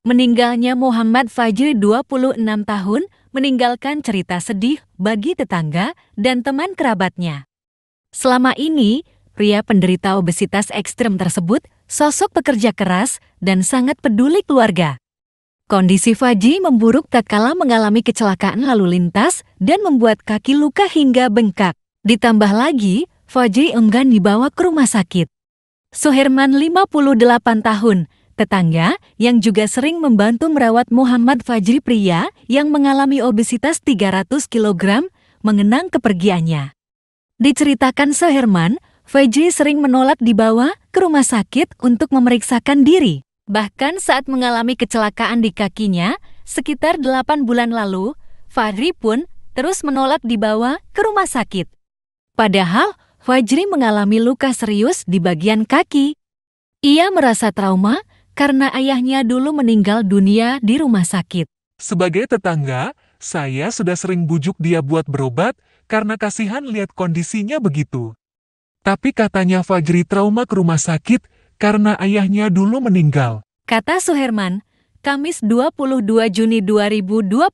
Meninggalnya Muhammad Fajri 26 tahun meninggalkan cerita sedih bagi tetangga dan teman kerabatnya. Selama ini, pria penderita obesitas ekstrem tersebut sosok pekerja keras dan sangat peduli keluarga. Kondisi Fajri memburuk tak tatkala mengalami kecelakaan lalu lintas dan membuat kaki luka hingga bengkak. Ditambah lagi, Fajri enggan dibawa ke rumah sakit. Suherman 58 tahun tetangga yang juga sering membantu merawat Muhammad Fajri pria yang mengalami obesitas 300 kg mengenang kepergiannya. Diceritakan Seherman, Fajri sering menolak dibawa ke rumah sakit untuk memeriksakan diri. Bahkan saat mengalami kecelakaan di kakinya, sekitar 8 bulan lalu, Fajri pun terus menolak dibawa ke rumah sakit. Padahal, Fajri mengalami luka serius di bagian kaki. Ia merasa trauma karena ayahnya dulu meninggal dunia di rumah sakit. Sebagai tetangga, saya sudah sering bujuk dia buat berobat karena kasihan lihat kondisinya begitu. Tapi katanya Fajri trauma ke rumah sakit karena ayahnya dulu meninggal. Kata Suherman, Kamis 22 Juni 2023,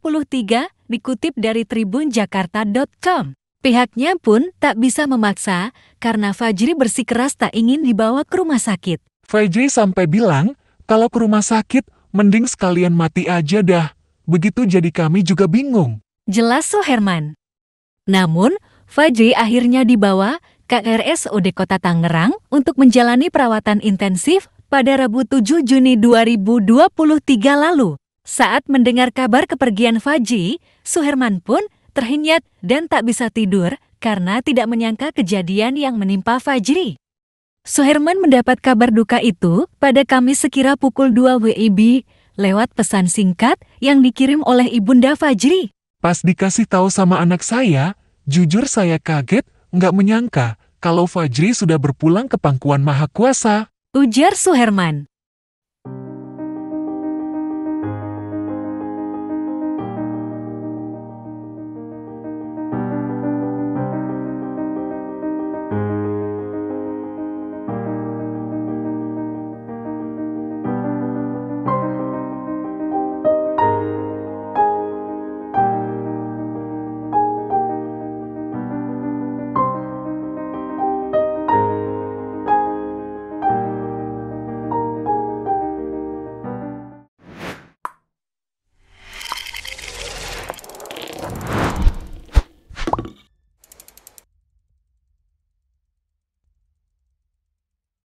dikutip dari tribunjakarta.com. Pihaknya pun tak bisa memaksa karena Fajri bersikeras tak ingin dibawa ke rumah sakit. Fajri sampai bilang, kalau ke rumah sakit, mending sekalian mati aja dah. Begitu jadi kami juga bingung. Jelas Suherman. Namun, Fajri akhirnya dibawa ke RSUD Kota Tangerang untuk menjalani perawatan intensif pada Rabu 7 Juni 2023 lalu. Saat mendengar kabar kepergian Fajri, Suherman pun terhinyat dan tak bisa tidur karena tidak menyangka kejadian yang menimpa Fajri. Suherman mendapat kabar duka itu pada Kamis sekira pukul 2 WIB lewat pesan singkat yang dikirim oleh Ibunda Fajri. Pas dikasih tahu sama anak saya, jujur saya kaget, nggak menyangka kalau Fajri sudah berpulang ke pangkuan Maha Kuasa. Ujar Suherman.